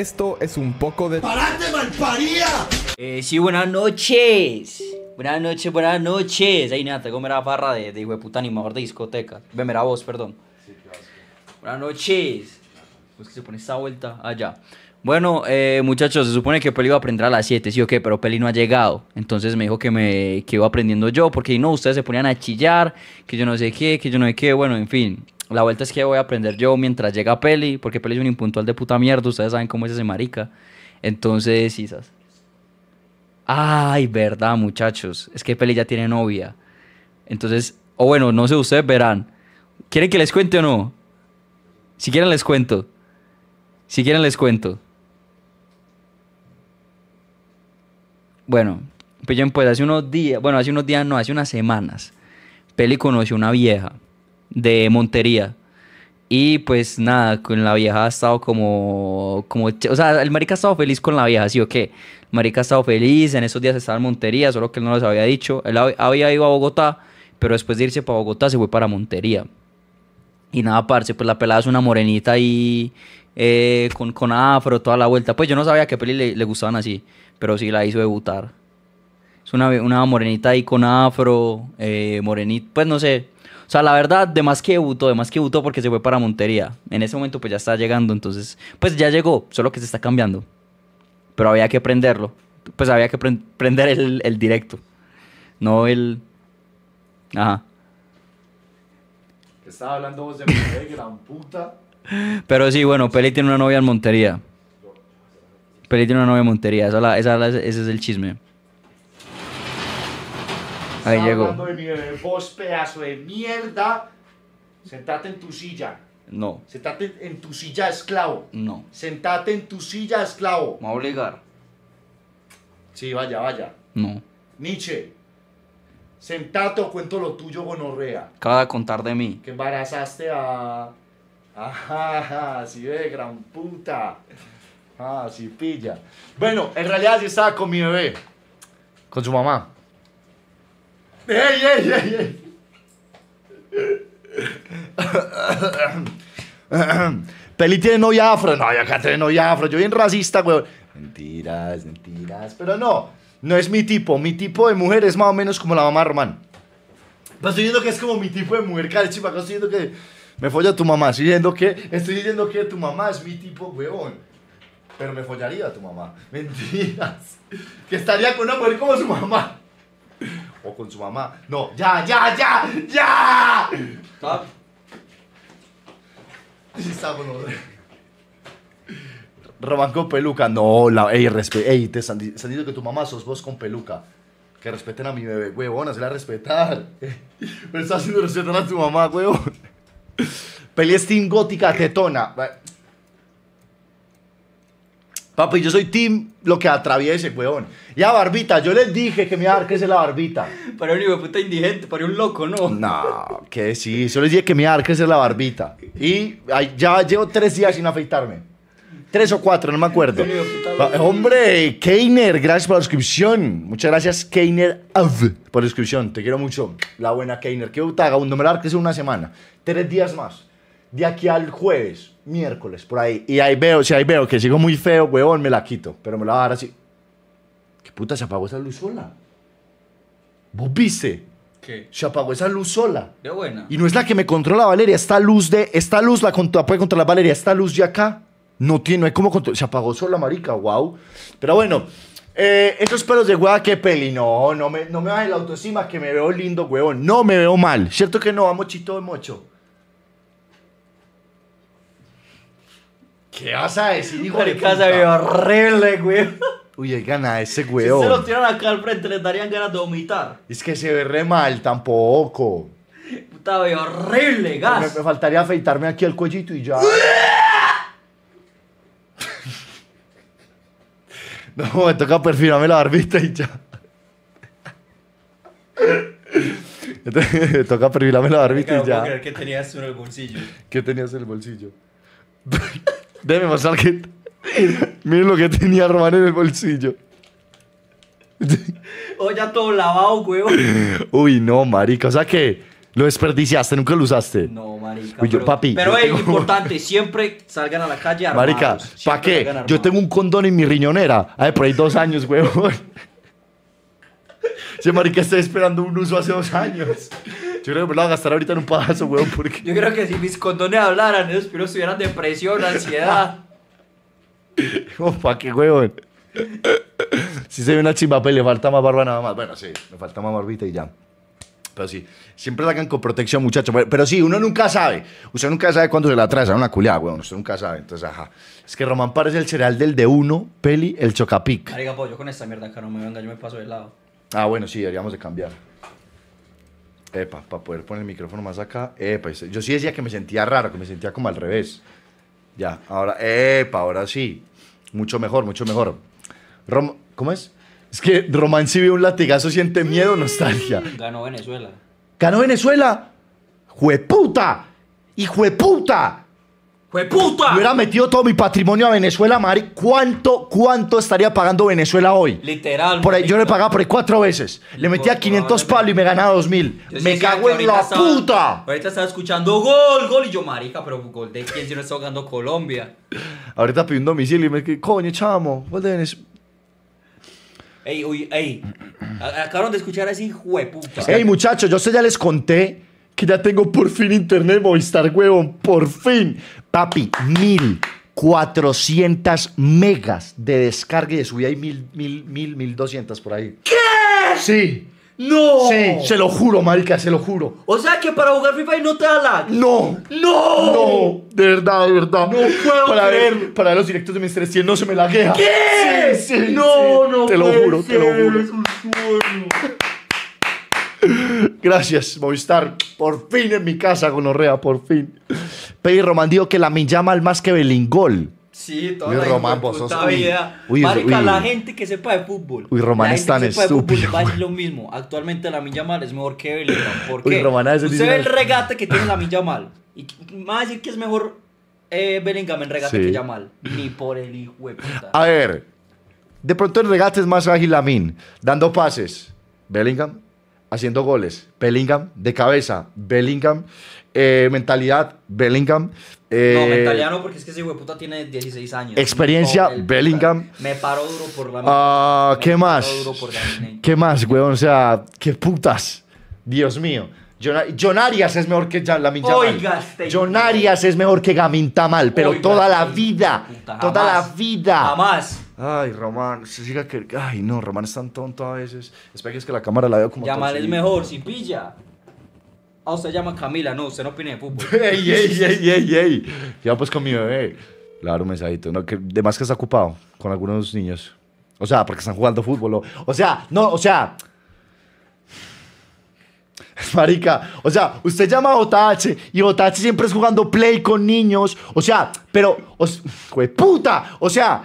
esto es un poco de... ¡Parate, malparía! Eh, sí, buenas noches. Buenas noches, buenas noches. Ahí nada, tengo mera barra de, de hijo de puta animador de discoteca. Ve, mera voz, perdón. Buenas noches. Pues que se pone esta vuelta allá. Bueno, eh, muchachos, se supone que Peli iba a aprender a las 7, sí o qué, pero Peli no ha llegado. Entonces me dijo que me que iba aprendiendo yo, porque no, ustedes se ponían a chillar, que yo no sé qué, que yo no sé qué, bueno, en fin. La vuelta es que voy a aprender yo mientras llega Peli, porque Peli es un impuntual de puta mierda, ustedes saben cómo es ese marica. Entonces, Isas. Ay, verdad, muchachos. Es que Peli ya tiene novia. Entonces, o bueno, no sé, ustedes verán. ¿Quieren que les cuente o no? Si quieren les cuento. Si quieren les cuento. Bueno, pues hace unos días, bueno, hace unos días no, hace unas semanas, Peli conoció una vieja de Montería. Y pues nada, con la vieja ha estado como, como, o sea, el marica ha estado feliz con la vieja, ¿sí o qué? marica ha estado feliz, en esos días estaba en Montería, solo que él no les había dicho. Él había ido a Bogotá, pero después de irse para Bogotá se fue para Montería. Y nada, parce, pues la pelada es una morenita ahí eh, con, afro, toda la vuelta. Pues yo no sabía qué peli le, gustaban así, pero sí la hizo debutar. Es una, una morenita ahí con afro, eh, morenita, pues no sé, o sea, la verdad, de más que debutó, de más que debutó porque se fue para Montería. En ese momento pues ya está llegando, entonces, pues ya llegó, solo que se está cambiando. Pero había que prenderlo. Pues había que prender el, directo. No el... Ajá. Estaba hablando vos de Montería, gran puta. Pero sí, bueno, Peli tiene una novia en Montería. Peli tiene una novia en Montería, ese es el chisme. Ahí llegó. De mi bebé, vos pedazo de mierda, sentate en tu silla. No. Sentate en tu silla esclavo. No. Sentate en tu silla esclavo. Me voy a obligar. Sí, vaya, vaya. No. Nietzsche, sentate o cuento lo tuyo, gonorrea. Acaba de contar de mí. Que embarazaste a... Ajá, sí ve, gran puta. Ah, sí pilla. Bueno, en realidad sí estaba con mi bebé. Con su mamá. ¡Ey, ey, ey, ey! Peli tiene novia afro. No, yo acá tiene novia afro. Yo bien racista, weón. Mentiras, mentiras. Pero no, no es mi tipo. Mi tipo de mujer es más o menos como la mamá Román. estoy diciendo que es como mi tipo de mujer, carichipa. Estoy diciendo que me folla tu mamá. Estoy diciendo que, estoy diciendo que tu mamá es mi tipo, weón. Pero me follaría tu mamá. Mentiras. Que estaría con una mujer como su mamá o con su mamá. No, ya, ya, ya, ya. Stop. Román con peluca. No, la, ey, respeto. Ey, te están sentido que tu mamá sos vos con peluca. Que respeten a mi bebé, huevona, se la respetar. Me está haciendo respetar a tu mamá, huevón. Pelea Steam Gótica Tetona. Papi, yo soy team lo que atraviese, weón. Ya, barbita, yo les dije que me iba a dar la barbita. Para un hijo de puta indigente, para un loco, ¿no? No, que sí. Yo les dije que me iba a dar la barbita. Y ya llevo tres días sin afeitarme. Tres o cuatro, no me acuerdo. Ah, hombre, Keiner, gracias por la suscripción. Muchas gracias, Keiner por la suscripción. Te quiero mucho. La buena Keiner. Qué puta, un me que es una semana. Tres días más de aquí al jueves, miércoles, por ahí. Y ahí veo, si ahí veo que sigo muy feo, huevón, me la quito. Pero me la va a dar así. ¿Qué puta se apagó esa luz sola? ¿Vos viste? ¿Qué? Se apagó esa luz sola. De buena. Y no es la que me controla Valeria. Esta luz de. Esta luz la, puede controlar Valeria. Esta luz de acá. No tiene, no hay como controlar. Se apagó sola, marica. Wow. Pero bueno. estos eh, esos pelos de hueva, qué peli. No, no me, no me bajes la autoestima que me veo lindo, huevón. No me veo mal. ¿Cierto que no? a mochito de mocho. ¿Qué vas a decir, hijo de puta? se ve horrible, güey. Uy, hay ganas ese güey. Si se lo tiran acá al frente, le darían ganas de vomitar. Es que se ve re mal, tampoco. Puta, ve horrible, gas. Me, faltaría afeitarme aquí el cuellito y ya. no, me toca perfilarme la barbita y ya. me toca perfilarme la barbita y ya. No creer que tenías en el bolsillo. ¿Qué tenías en el bolsillo? Deme más que. Miren lo que tenía Román en el bolsillo. oh, ya todo lavado, huevo. Uy, no, marica. O sea que lo desperdiciaste, nunca lo usaste. No, marica. pero, papi. Pero es importante, siempre salgan a la calle armados. Marica, ¿para qué? Yo tengo un condón en mi riñonera. ver, ah, por ahí dos años, huevón. Sí, marica está esperando un uso hace dos años. Yo creo que me lo voy a gastar ahorita en un pedazo, weón, porque... Yo creo que si mis condones hablaran, esos piros estuvieran depresión, ansiedad. pa qué weón. Si se ve una chimba, pues, le falta más barba nada más. Bueno, sí, me falta más barbita y ya. Pero sí, siempre la con protección, muchachos. Pero sí, uno nunca sabe. Usted nunca sabe cuándo se la da una culiada, weón. Usted nunca sabe. Entonces, ajá. Es que Román parece el cereal del de uno, peli, el chocapic. Pues, yo con esta mierda acá no me venga, yo me paso de lado. Ah, bueno, sí, deberíamos de cambiar. Epa, para poder poner el micrófono más acá. Epa, yo sí decía que me sentía raro, que me sentía como al revés. Ya, ahora, epa, ahora sí. Mucho mejor, mucho mejor. Rom ¿Cómo es? Es que Román si un latigazo siente miedo mm. nostalgia. Ganó Venezuela. ¡Ganó Venezuela! ¡Jueputa! puta. ¡Fue puta! hubiera metido todo mi patrimonio a Venezuela, Mari. ¿Cuánto, cuánto estaría pagando Venezuela hoy? Literal. Por ahí, yo le pagaba por ahí cuatro veces. Le metía 500 palos y me ganaba 2000. me cago en la puta. Ahorita estaba escuchando gol, gol. Y yo, marica, pero gol de quién si no está jugando Colombia. Ahorita pidió un domicilio y me dice, coño, chamo, gol de Venezuela. Ey, uy, ey. Acabaron de escuchar así, jueputa. Ey, muchachos, yo sé ya les conté que ya tengo por fin internet Movistar, huevón, por fin. Papi, 1400 megas de descarga y de subida y mil, 1200 por ahí. ¿Qué? Sí. No. Sí, se lo juro, marica, se lo juro. O sea que para jugar FIFA y no te da lag. No. No. No, de verdad, de verdad. No puedo para Ver, para ver los directos de Mr. 100 no se me laguea. ¿Qué? Sí, sí. No, no. Te lo juro, te lo juro. Es un sueño. Gracias, Movistar. Por fin en mi casa, Gonorrea, por fin. Pedro Román dijo que la llama al más que Belingol. Sí, toda uy, Román, vos sos, uy, vida. Uy, Marica, la gente que sepa de fútbol. Uy, Román es tan estúpido. Es lo mismo. Actualmente la Yamal es mejor que Bellingham. ¿Por qué? Usted ve el regate que tiene la Yamal. Y me va a decir que es mejor eh, Bellingham en regate que Yamal. Ni por el hijo de puta. A ver, de pronto el regate es más ágil Min dando pases. Bellingham haciendo goles. Bellingham, de cabeza, Bellingham. Eh, mentalidad, Bellingham. no, eh, mentalidad no, porque es que ese puta tiene 16 años. Experiencia, Bellingham. Me paro duro por la. Ah, ¿qué más? ¿Qué más, weón? O sea, qué putas. Dios mío. Jonarias Arias es mejor que Lamin Yamal. Este John Arias es mejor que Gamin Tamal, pero este toda la vida. toda la vida. Jamás. Ay, Román, se siga que. Ay, no, Román es tan tonto a veces. Espera que es que la cámara la veo como. Llamar es mejor, si pilla. Ah, usted llama Camila, no, usted no opina de fútbol. ¡Ey, ey, ey, ey, ey! Ya pues con mi bebé. Claro, un mensajito. No, que, de más que está ocupado con algunos niños. O sea, porque están jugando fútbol. O, o sea, no, o sea. Marica, o sea, usted llama a Otache y Otache siempre es jugando play con niños. O sea, pero. O, puta! O sea.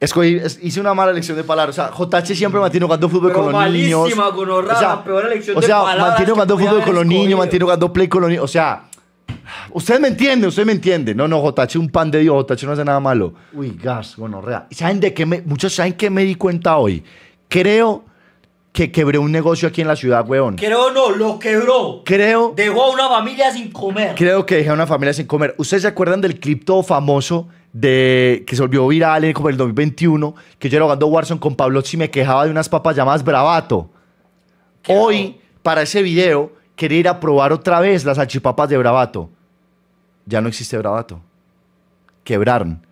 Escogí, hice una mala elección de palabras. O sea, JH siempre mantiene jugando fútbol con los niños. o sea, peor elección o sea, Mantiene jugando fútbol con los niños, mantiene jugando play con los niños. O sea, ustedes me entienden, usted me entiende. No, no, JH un pan de Dios, JH no hace nada malo. Uy, gas, gonorrea. ¿Saben de qué me, muchos saben qué me di cuenta hoy? Creo que quebré un negocio aquí en la ciudad, weón. Creo no, lo quebró. Creo. Dejó a una familia sin comer. Creo que dejé a una familia sin comer. ¿Ustedes se acuerdan del cripto famoso? de que se volvió viral en como el 2021, que yo era jugando Warzone con Pablo y me quejaba de unas papas llamadas Bravato. Hoy, para ese video, quería ir a probar otra vez las salchipapas de Bravato. Ya no existe Bravato. Quebraron.